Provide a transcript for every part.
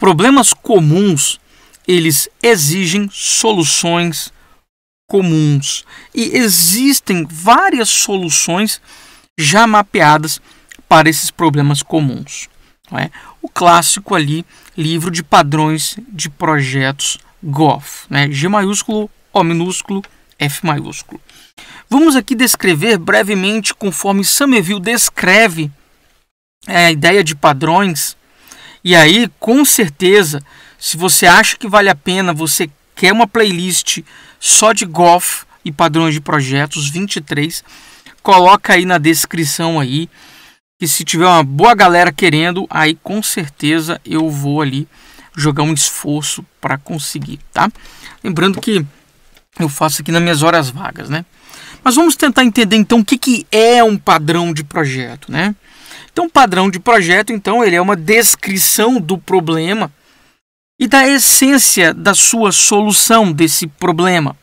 Problemas comuns, eles exigem soluções comuns. E existem várias soluções já mapeadas para esses problemas comuns. É? O clássico ali, livro de padrões de projetos GOF, né? G maiúsculo, O minúsculo, F maiúsculo. Vamos aqui descrever brevemente, conforme Somerville descreve é, a ideia de padrões e aí, com certeza, se você acha que vale a pena, você quer uma playlist só de golf e padrões de projetos 23, coloca aí na descrição aí. E se tiver uma boa galera querendo, aí com certeza eu vou ali jogar um esforço para conseguir, tá? Lembrando que eu faço aqui nas minhas horas vagas, né? Mas vamos tentar entender então o que, que é um padrão de projeto, né? Então, padrão de projeto, então, ele é uma descrição do problema e da essência da sua solução desse problema.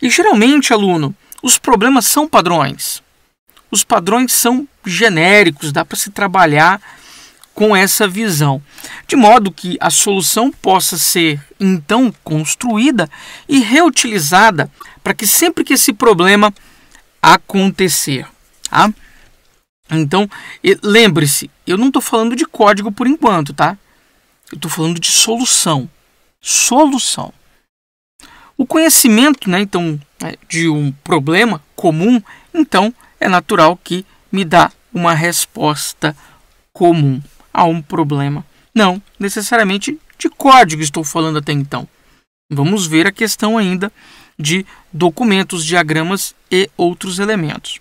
E geralmente, aluno, os problemas são padrões. Os padrões são genéricos, dá para se trabalhar com essa visão, de modo que a solução possa ser então construída e reutilizada para que sempre que esse problema acontecer, tá? Então, lembre-se, eu não estou falando de código por enquanto, tá? Eu estou falando de solução. Solução. O conhecimento, né, então, né, de um problema comum, então é natural que me dá uma resposta comum a um problema. Não necessariamente de código estou falando até então. Vamos ver a questão ainda de documentos, diagramas e outros elementos.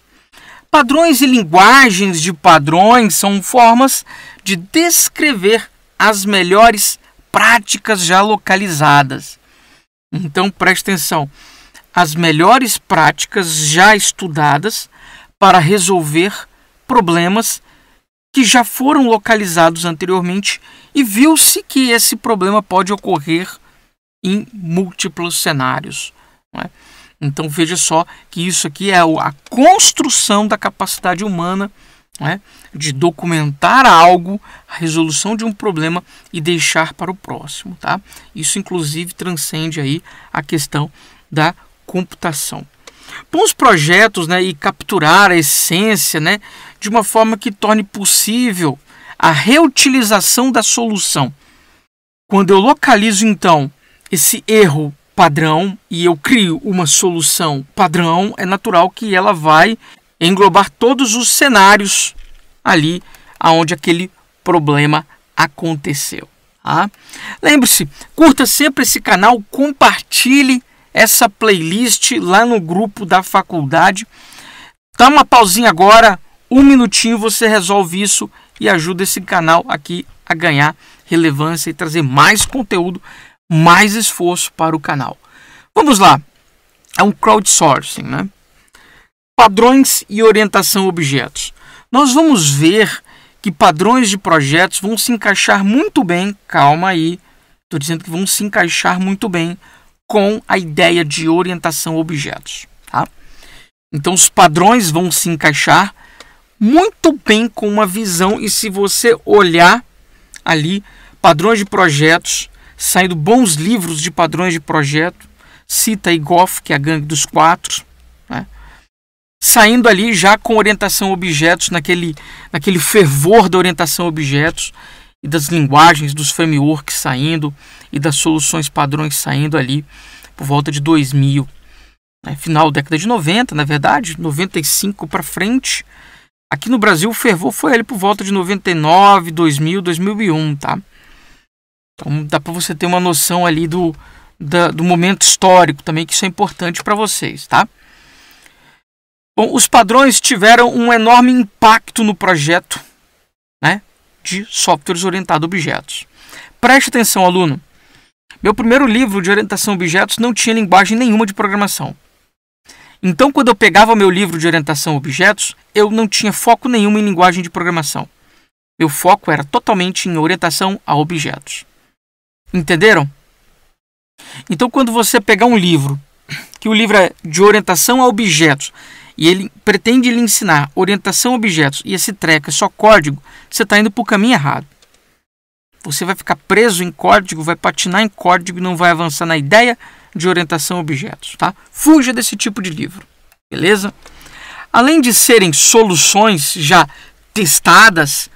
Padrões e linguagens de padrões são formas de descrever as melhores práticas já localizadas. Então preste atenção: as melhores práticas já estudadas para resolver problemas que já foram localizados anteriormente e viu-se que esse problema pode ocorrer em múltiplos cenários. Não é? Então veja só que isso aqui é a construção da capacidade humana né, de documentar algo, a resolução de um problema e deixar para o próximo. Tá? Isso inclusive transcende aí a questão da computação. Para os projetos né, e capturar a essência né, de uma forma que torne possível a reutilização da solução. Quando eu localizo então esse erro padrão e eu crio uma solução padrão, é natural que ela vai englobar todos os cenários ali aonde aquele problema aconteceu. Tá? Lembre-se, curta sempre esse canal, compartilhe essa playlist lá no grupo da faculdade. Dá uma pausinha agora, um minutinho, você resolve isso e ajuda esse canal aqui a ganhar relevância e trazer mais conteúdo mais esforço para o canal. Vamos lá. É um crowdsourcing, né? Padrões e orientação objetos. Nós vamos ver que padrões de projetos vão se encaixar muito bem, calma aí, estou dizendo que vão se encaixar muito bem com a ideia de orientação objetos. Tá? Então, os padrões vão se encaixar muito bem com uma visão, e se você olhar ali, padrões de projetos saindo bons livros de padrões de projeto. Cita e Goff, que é a gangue dos quatro. Né? Saindo ali já com orientação a objetos, naquele, naquele fervor da orientação a objetos e das linguagens, dos frameworks saindo e das soluções padrões saindo ali por volta de 2000. Né? Final da década de 90, na verdade, 95 para frente. Aqui no Brasil, o fervor foi ali por volta de 99, 2000, 2001, tá? Então dá para você ter uma noção ali do, da, do momento histórico também, que isso é importante para vocês, tá? Bom, os padrões tiveram um enorme impacto no projeto né, de softwares orientado a objetos. Preste atenção, aluno. Meu primeiro livro de orientação a objetos não tinha linguagem nenhuma de programação. Então, quando eu pegava meu livro de orientação a objetos, eu não tinha foco nenhum em linguagem de programação. Meu foco era totalmente em orientação a objetos. Entenderam? Então, quando você pegar um livro, que o livro é de orientação a objetos, e ele pretende lhe ensinar orientação a objetos, e esse treco é só código, você está indo para o caminho errado. Você vai ficar preso em código, vai patinar em código e não vai avançar na ideia de orientação a objetos. Tá? Fuja desse tipo de livro, beleza? Além de serem soluções já testadas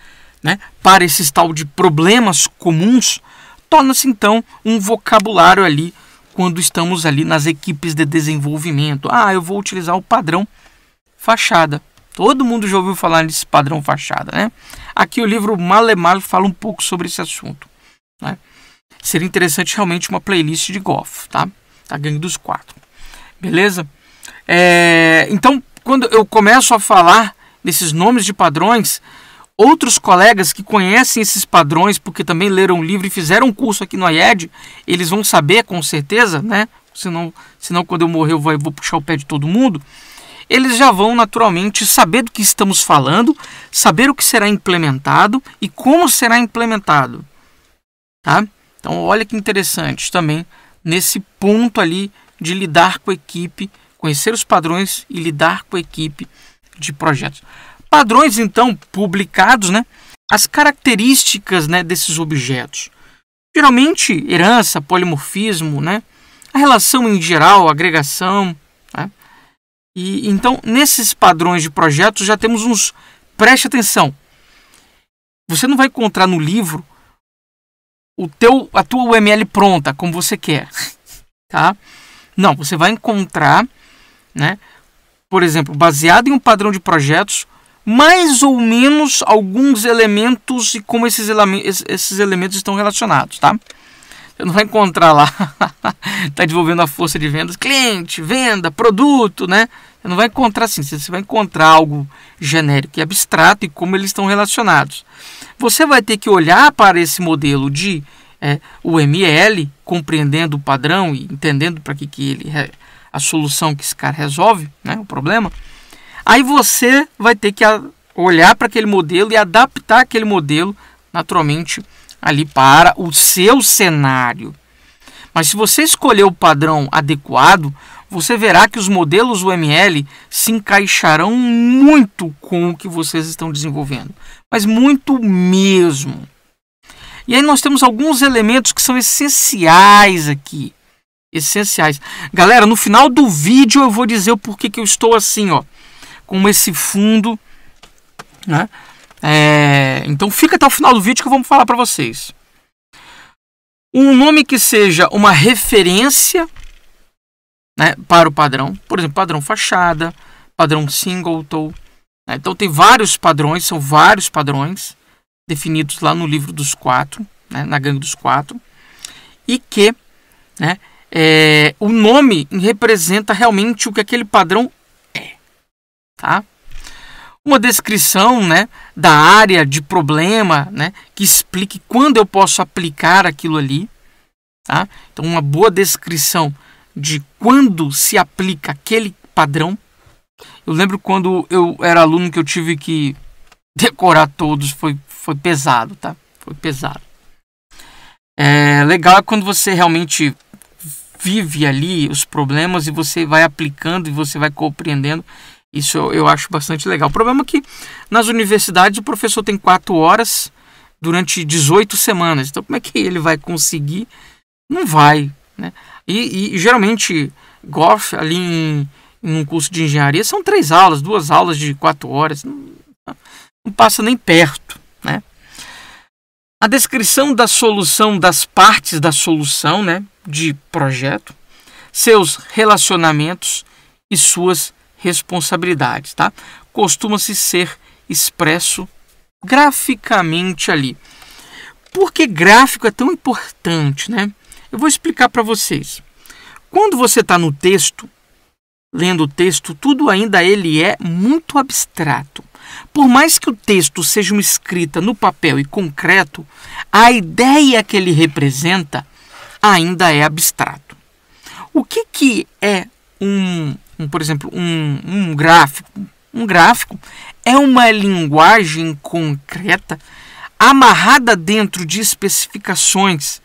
né, para esses tal de problemas comuns, torna-se então um vocabulário ali quando estamos ali nas equipes de desenvolvimento. Ah, eu vou utilizar o padrão fachada. Todo mundo já ouviu falar desse padrão fachada, né? Aqui o livro Malemal fala um pouco sobre esse assunto. Né? Seria interessante realmente uma playlist de golf, tá? A gangue dos quatro. Beleza? É, então, quando eu começo a falar desses nomes de padrões, outros colegas que conhecem esses padrões, porque também leram o livro e fizeram um curso aqui no IED, eles vão saber com certeza, né? Senão, senão quando eu morrer eu vou, eu vou puxar o pé de todo mundo. Eles já vão naturalmente saber do que estamos falando, saber o que será implementado e como será implementado. Tá? Então, olha que interessante também nesse ponto ali de lidar com a equipe, conhecer os padrões e lidar com a equipe de projetos padrões então publicados, né, as características né, desses objetos. Geralmente, herança, polimorfismo, né, a relação em geral, agregação. Né? E então, nesses padrões de projetos já temos uns. Preste atenção. Você não vai encontrar no livro o teu, a tua UML pronta como você quer, tá? Não, você vai encontrar, né? Por exemplo, baseado em um padrão de projetos, mais ou menos alguns elementos e como esses, esses elementos estão relacionados, tá? Você não vai encontrar lá, está desenvolvendo a força de vendas, cliente, venda, produto, né? Você não vai encontrar assim, você vai encontrar algo genérico e abstrato e como eles estão relacionados. Você vai ter que olhar para esse modelo de é, UML, compreendendo o padrão e entendendo para que, que ele a solução que esse cara resolve, né, o problema, Aí você vai ter que olhar para aquele modelo e adaptar aquele modelo naturalmente ali para o seu cenário. Mas se você escolher o padrão adequado, você verá que os modelos UML se encaixarão muito com o que vocês estão desenvolvendo, mas muito mesmo. E aí nós temos alguns elementos que são essenciais aqui. Essenciais. Galera, no final do vídeo eu vou dizer o porquê que eu estou assim, ó com esse fundo, né? É, então fica até o final do vídeo que eu vou falar para vocês. Um nome que seja uma referência né, para o padrão, por exemplo, padrão fachada, padrão singleton. Né? Então tem vários padrões, são vários padrões definidos lá no livro dos quatro, né, na gangue dos quatro, e que né, é, o nome representa realmente o que aquele padrão Tá? Uma descrição né, da área de problema né, que explique quando eu posso aplicar aquilo ali. Tá? Então, uma boa descrição de quando se aplica aquele padrão. Eu lembro quando eu era aluno que eu tive que decorar todos, foi, foi pesado, tá? Foi pesado. É legal é quando você realmente vive ali os problemas e você vai aplicando e você vai compreendendo isso eu acho bastante legal. O problema é que nas universidades o professor tem quatro horas durante 18 semanas. Então, como é que ele vai conseguir? Não vai. Né? E, e geralmente, golf ali em, em, um curso de engenharia são três aulas, duas aulas de quatro horas. Não, não passa nem perto. Né? A descrição da solução, das partes da solução né, de projeto, seus relacionamentos e suas responsabilidades, tá? Costuma-se ser expresso graficamente ali. Por que gráfico é tão importante, né? Eu vou explicar para vocês. Quando você está no texto, lendo o texto, tudo ainda ele é muito abstrato. Por mais que o texto seja uma escrita no papel e concreto, a ideia que ele representa ainda é abstrato. O que, que é um por exemplo, um, um gráfico. Um gráfico é uma linguagem concreta amarrada dentro de especificações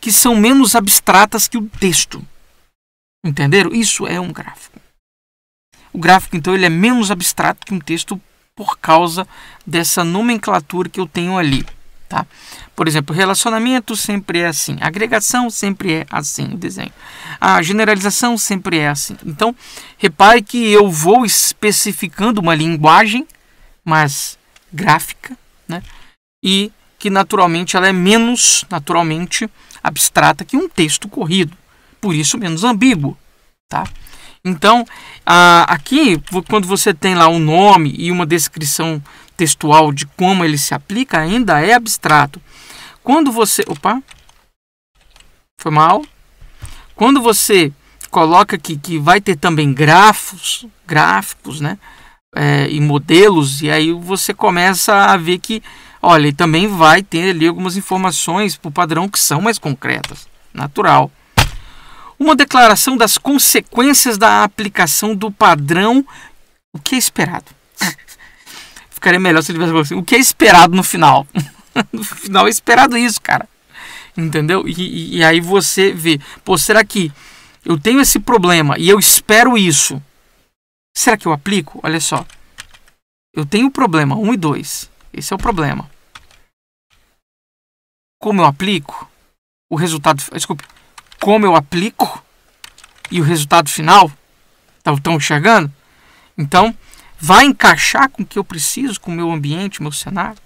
que são menos abstratas que o texto. Entenderam? Isso é um gráfico. O gráfico, então, ele é menos abstrato que um texto por causa dessa nomenclatura que eu tenho ali. Tá? Por exemplo, relacionamento sempre é assim, agregação sempre é assim o desenho, a generalização sempre é assim. Então, repare que eu vou especificando uma linguagem, mas gráfica, né? e que naturalmente ela é menos naturalmente abstrata que um texto corrido, por isso menos ambíguo. Tá? Então, aqui, quando você tem lá um nome e uma descrição textual de como ele se aplica ainda é abstrato. Quando você. Opa! Foi mal? Quando você coloca aqui que vai ter também grafos, gráficos, né? É, e modelos, e aí você começa a ver que, olha, ele também vai ter ali algumas informações para o padrão que são mais concretas, natural. Uma declaração das consequências da aplicação do padrão, o que é esperado. Ficaria melhor se ele tivesse falado assim, o que é esperado no final? no final é esperado isso, cara. Entendeu? E, e, e aí você vê, pô, será que eu tenho esse problema e eu espero isso? Será que eu aplico? Olha só. Eu tenho um problema, um e dois. Esse é o problema. Como eu aplico? O resultado. Desculpe. Como eu aplico? E o resultado final? Estão tá enxergando? Então, vai encaixar com o que eu preciso, com o meu ambiente, meu cenário?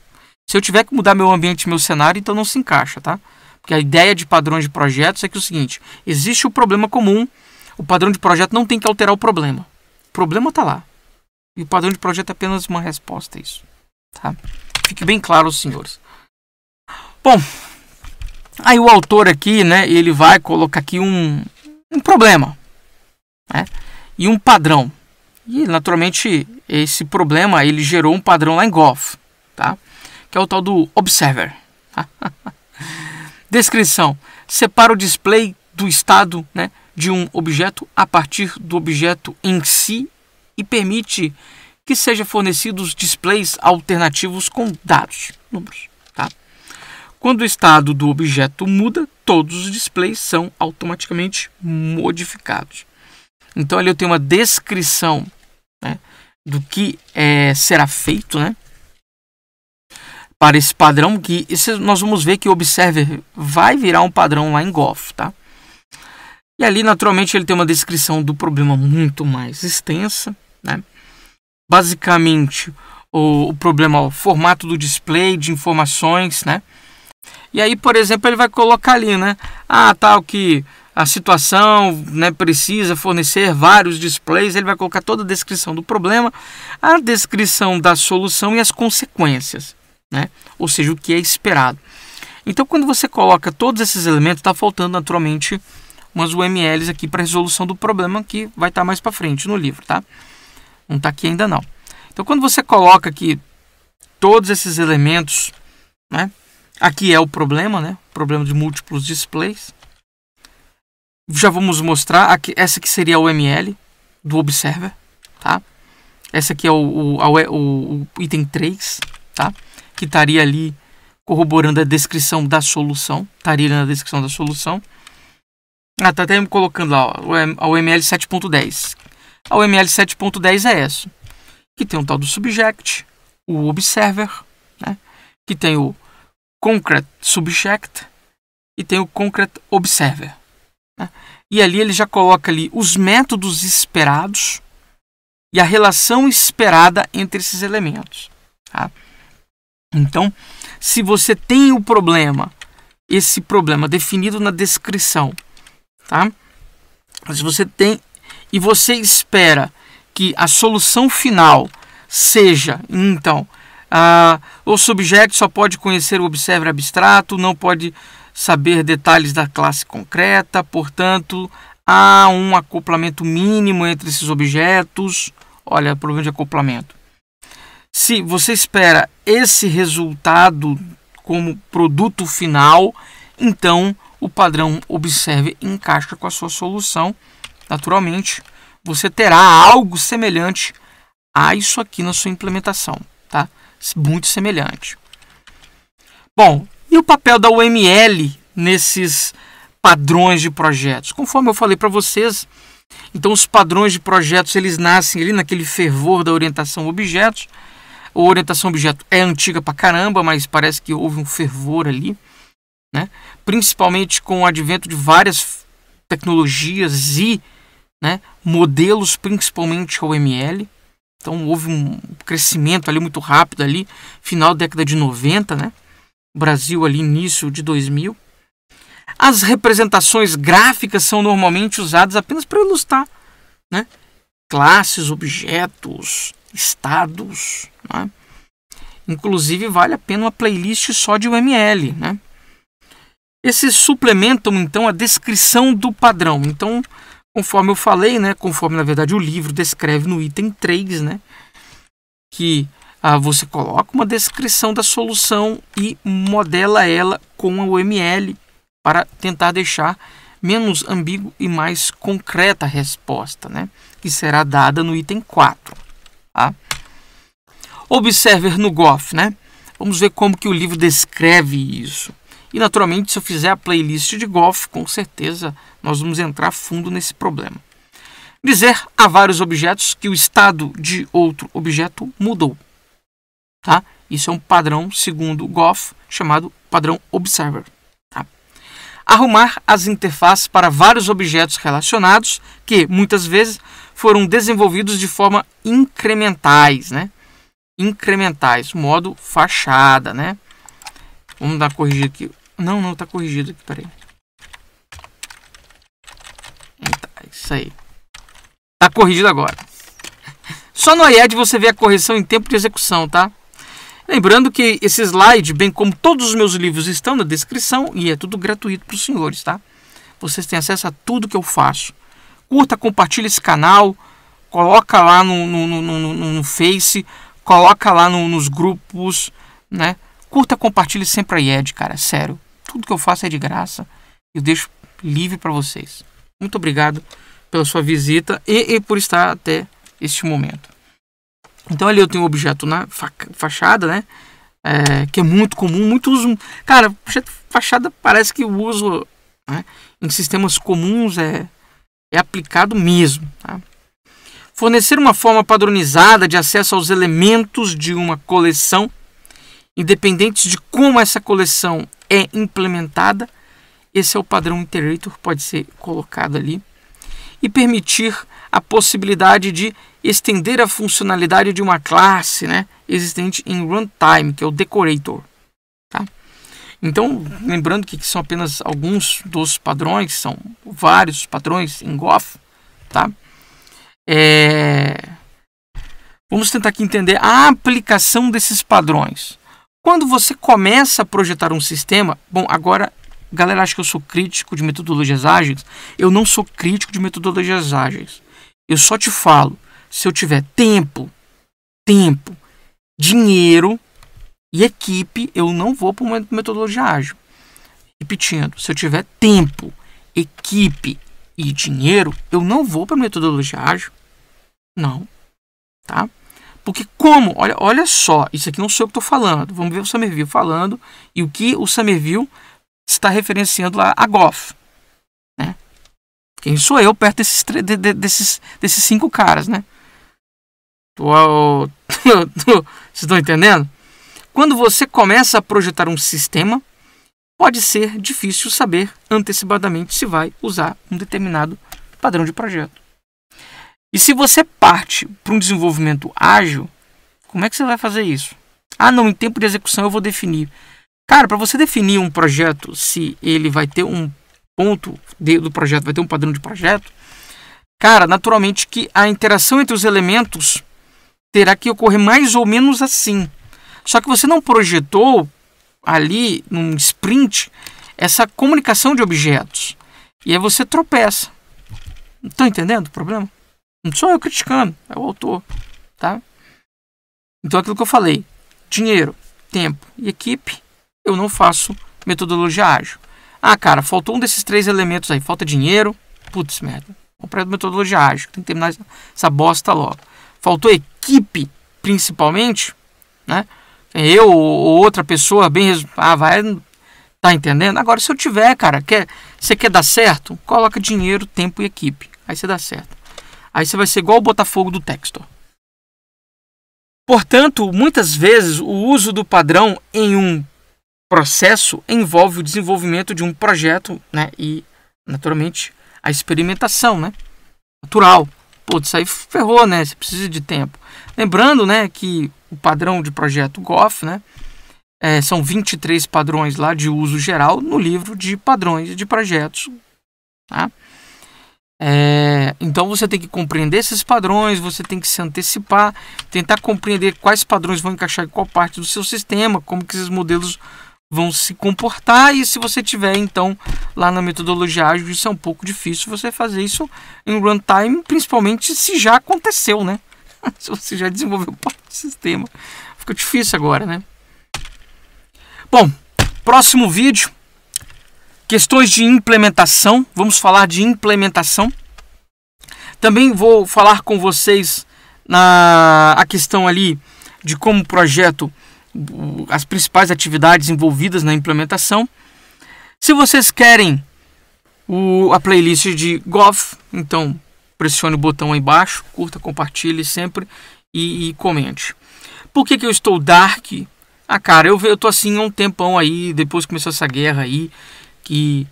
Se eu tiver que mudar meu ambiente, meu cenário, então não se encaixa, tá? Porque a ideia de padrões de projetos é que é o seguinte, existe o problema comum, o padrão de projeto não tem que alterar o problema. O problema está lá. E o padrão de projeto é apenas uma resposta a isso. Tá? Fique bem claro, senhores. Bom, aí o autor aqui, né, ele vai colocar aqui um, um problema né, e um padrão. E naturalmente esse problema ele gerou um padrão lá em Goff, tá? Que é o tal do observer. Tá? Descrição: separa o display do estado, né, de um objeto a partir do objeto em si e permite que sejam fornecidos displays alternativos com dados, números. Tá? Quando o estado do objeto muda, todos os displays são automaticamente modificados. Então ali eu tenho uma descrição né, do que é, será feito né, para esse padrão, que esse, nós vamos ver que o Observer vai virar um padrão lá em Goff. Tá? E ali, naturalmente, ele tem uma descrição do problema muito mais extensa. Né? Basicamente, o, o problema, o formato do display de informações, né? E aí, por exemplo, ele vai colocar ali, né? Ah, tal tá, que a situação né, precisa fornecer vários displays, ele vai colocar toda a descrição do problema, a descrição da solução e as consequências, né? ou seja, o que é esperado. Então, quando você coloca todos esses elementos, está faltando naturalmente umas UMLs aqui para resolução do problema, que vai estar tá mais para frente no livro, tá? Não está aqui ainda não. Então, quando você coloca aqui todos esses elementos, né? aqui é o problema, né? problema de múltiplos displays, já vamos mostrar aqui, essa que seria a UML do observer, tá? Essa aqui é o, o, o, o item 3, tá? Que estaria ali corroborando a descrição da solução, estaria na descrição da solução. Ah, tá até me colocando lá, ó, a UML 7.10. A UML 7.10 é essa, que tem o tal do subject, o observer, né? que tem o concrete subject e tem o concrete observer. E ali ele já coloca ali os métodos esperados e a relação esperada entre esses elementos. Tá? Então, se você tem o problema, esse problema definido na descrição, tá? Se você tem e você espera que a solução final seja, então, ah, o subjeto só pode conhecer o observer abstrato, não pode saber detalhes da classe concreta, portanto, há um acoplamento mínimo entre esses objetos. Olha, problema de acoplamento. Se você espera esse resultado como produto final, então o padrão observe encaixa com a sua solução. Naturalmente, você terá algo semelhante a isso aqui na sua implementação, tá? Muito semelhante. Bom, e o papel da UML nesses padrões de projetos? Conforme eu falei para vocês, então os padrões de projetos eles nascem ali naquele fervor da orientação objetos. A orientação objeto é antiga pra caramba, mas parece que houve um fervor ali, né? Principalmente com o advento de várias tecnologias e né, modelos, principalmente OML. Então houve um crescimento ali muito rápido ali, final da década de 90, né? Brasil ali início de 2000. As representações gráficas são normalmente usadas apenas para ilustrar né? classes, objetos, estados. Né? Inclusive, vale a pena uma playlist só de UML. Né? Esses suplementam, então, a descrição do padrão. Então, conforme eu falei, né, conforme, na verdade, o livro descreve no item 3, né, que ah, você coloca uma descrição da solução e modela ela com a UML para tentar deixar menos ambíguo e mais concreta a resposta, né? que será dada no item 4. Tá? Observer no Goff, né? Vamos ver como que o livro descreve isso. E naturalmente, se eu fizer a playlist de Goff, com certeza nós vamos entrar fundo nesse problema. Dizer a vários objetos que o estado de outro objeto mudou. Tá? Isso é um padrão, segundo Goff, chamado padrão Observer. Tá? Arrumar as interfaces para vários objetos relacionados que, muitas vezes, foram desenvolvidos de forma incrementais, né? Incrementais, modo fachada, né? Vamos dar corrigido aqui. Não, não, está corrigido aqui, peraí. isso aí. Está corrigido agora. Só no IED você vê a correção em tempo de execução, tá? Lembrando que esse slide, bem como todos os meus livros, estão na descrição e é tudo gratuito para os senhores, tá? Vocês têm acesso a tudo que eu faço. Curta, compartilha esse canal, coloca lá no, no, no, no, no Face, coloca lá no, nos grupos, né? Curta, compartilhe sempre a IED, cara, sério. Tudo que eu faço é de graça. e Eu deixo livre para vocês. Muito obrigado pela sua visita e, e por estar até este momento. Então ali eu tenho um objeto na fa fachada, né? É, que é muito comum, muito uso. Cara, objeto fachada parece que o uso né? em sistemas comuns é, é aplicado mesmo. Tá? Fornecer uma forma padronizada de acesso aos elementos de uma coleção, independentes de como essa coleção é implementada. Esse é o padrão iterator, pode ser colocado ali. E permitir a possibilidade de estender a funcionalidade de uma classe né, existente em runtime, que é o decorator. Tá? Então, lembrando que são apenas alguns dos padrões, são vários padrões em Goff. Tá? É... Vamos tentar aqui entender a aplicação desses padrões. Quando você começa a projetar um sistema, bom, agora galera acha que eu sou crítico de metodologias ágeis. Eu não sou crítico de metodologias ágeis. Eu só te falo, se eu tiver tempo, tempo, dinheiro e equipe, eu não vou para uma metodologia ágil. Repetindo, se eu tiver tempo, equipe e dinheiro, eu não vou para metodologia ágil. Não, tá? Porque como, olha, olha só, isso aqui não sou eu que estou falando. Vamos ver o Somerville falando e o que o Somerville está referenciando lá a Goff. Quem sou eu perto desses, de, de, desses, desses cinco caras, né? Tô, tô, tô, vocês estão entendendo? Quando você começa a projetar um sistema, pode ser difícil saber antecipadamente se vai usar um determinado padrão de projeto. E se você parte para um desenvolvimento ágil, como é que você vai fazer isso? Ah, não, em tempo de execução eu vou definir. Cara, para você definir um projeto, se ele vai ter um ponto de, do projeto, vai ter um padrão de projeto, cara, naturalmente que a interação entre os elementos terá que ocorrer mais ou menos assim. Só que você não projetou ali num sprint essa comunicação de objetos. E aí você tropeça. estão entendendo o problema? Não sou eu criticando, é o autor. Tá? Então aquilo que eu falei, dinheiro, tempo e equipe, eu não faço metodologia ágil. Ah, cara, faltou um desses três elementos aí. Falta dinheiro. Putz, merda. O prédio metodologia ágil. Tem que terminar essa bosta logo. Faltou equipe, principalmente, né? Eu ou outra pessoa bem... Ah, vai... Tá entendendo? Agora, se eu tiver, cara, quer, você quer dar certo? Coloca dinheiro, tempo e equipe. Aí você dá certo. Aí você vai ser igual o Botafogo do Textor. Portanto, muitas vezes o uso do padrão em um processo envolve o desenvolvimento de um projeto, né? E, naturalmente, a experimentação, né? Natural. Pô, isso aí ferrou, né? Você precisa de tempo. Lembrando, né, que o padrão de projeto GOF, né? É, são 23 padrões lá de uso geral no livro de padrões de projetos. Tá? É, então você tem que compreender esses padrões, você tem que se antecipar, tentar compreender quais padrões vão encaixar em qual parte do seu sistema, como que esses modelos vão se comportar e se você tiver então lá na metodologia ágil isso é um pouco difícil você fazer isso em runtime principalmente se já aconteceu né se você já desenvolveu parte do sistema fica difícil agora né bom próximo vídeo questões de implementação vamos falar de implementação também vou falar com vocês na a questão ali de como o projeto as principais atividades envolvidas na implementação. Se vocês querem o, a playlist de Gov, então pressione o botão aí embaixo, curta, compartilhe sempre e, e comente. Por que, que eu estou dark? Ah, cara, eu, eu tô assim há um tempão aí, depois começou essa guerra aí, que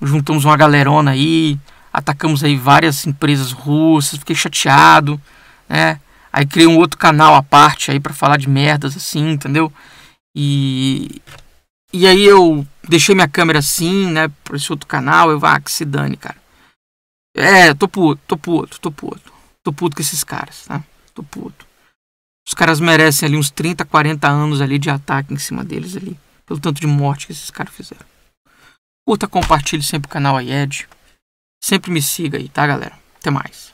juntamos uma galerona aí, atacamos aí várias empresas russas, fiquei chateado, né? Aí cria um outro canal à parte aí para falar de merdas assim, entendeu? E e aí eu deixei minha câmera assim, né, para esse outro canal, eu ah, que se dane, cara. É, tô puto, tô puto, tô puto. Tô puto com esses caras, tá? Tô puto. Os caras merecem ali uns 30, 40 anos ali de ataque em cima deles ali, pelo tanto de morte que esses caras fizeram. Curta, compartilhe sempre o canal aí, Ed. Sempre me siga aí, tá, galera? Até mais.